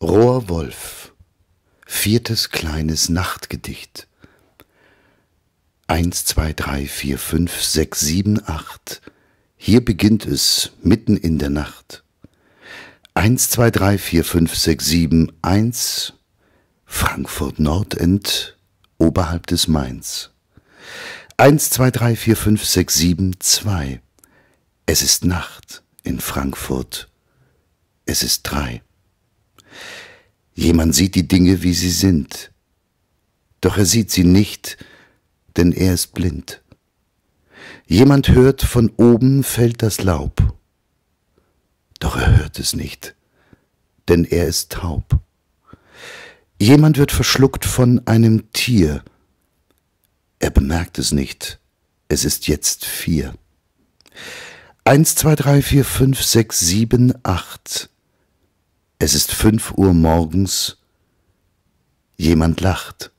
Rohr Wolf Viertes kleines Nachtgedicht 1, 2, 3, 4, 5, 6, 7, 8 Hier beginnt es, mitten in der Nacht 1, 2, 3, 4, 5, 6, 7, 1 Frankfurt Nordend, oberhalb des Mains 1, 2, 3, 4, 5, 6, 7, 2 Es ist Nacht in Frankfurt, es ist drei. Jemand sieht die Dinge, wie sie sind. Doch er sieht sie nicht, denn er ist blind. Jemand hört, von oben fällt das Laub. Doch er hört es nicht, denn er ist taub. Jemand wird verschluckt von einem Tier. Er bemerkt es nicht. Es ist jetzt vier. Eins, zwei, drei, vier, fünf, sechs, sieben, acht. Es ist fünf Uhr morgens, jemand lacht.